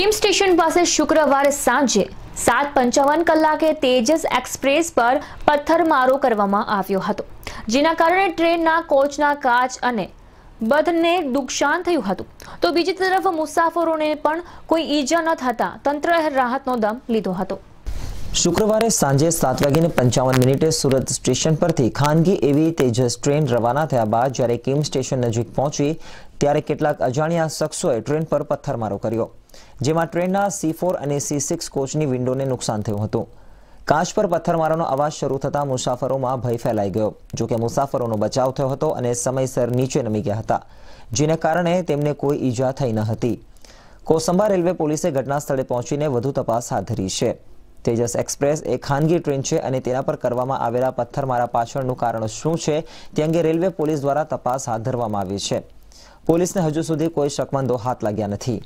Kim station પાસે શુક્રવારે સાંજે સાત પંચાવન કલાકે તેજસ એક્સપ્રેસ પર પથ્થરમારો કરવામાં આવ્યો હતો જેના કારણે ટ્રેનના કોચના કાચ અને બધને નુકસાન થયું હતું તો બીજી તરફ મુસાફરોને પણ કોઈ ઈજા ન થતા તંત્રએ રાહતનો દમ લીધો હતો શુક્રવારે સાંજે સાત વાગીને પંચાવન મિનિટે સુરત સ્ટેશન પરથી ખાનગી એવી તેજસ ટ્રેન રવાના થયા બાદ જ્યારે કિમ સ્ટેશન નજીક પહોંચી ત્યારે કેટલાક અજાણ્યા શખ્સોએ ટ્રેન પર પથ્થરમારો કર્યો જેમાં ટ્રેનના સી અને સી સિક્સ કોચની વિન્ડોને નુકસાન થયું હતું કાચ પર પથ્થરમારોનો અવાજ શરૂ થતાં મુસાફરોમાં ભય ફેલાઈ ગયો જો કે મુસાફરોનો બચાવ થયો હતો અને સમયસર નીચે નમી ગયા હતા જેને કારણે તેમને કોઈ ઈજા થઈ ન હતી કોસંબા રેલવે પોલીસે ઘટના સ્થળે પહોંચીને વધુ તપાસ હાથ ધરી છે તેજસ એક્સપ્રેસ એ ખાનગી ટ્રેન છે અને તેના પર કરવામાં આવેલા પથ્થરમારા પાછળનું કારણ શું છે તે અંગે રેલવે પોલીસ દ્વારા તપાસ હાથ ધરવામાં આવી છે પોલીસને હજુ સુધી કોઈ શકમંદો હાથ લાગ્યા નથી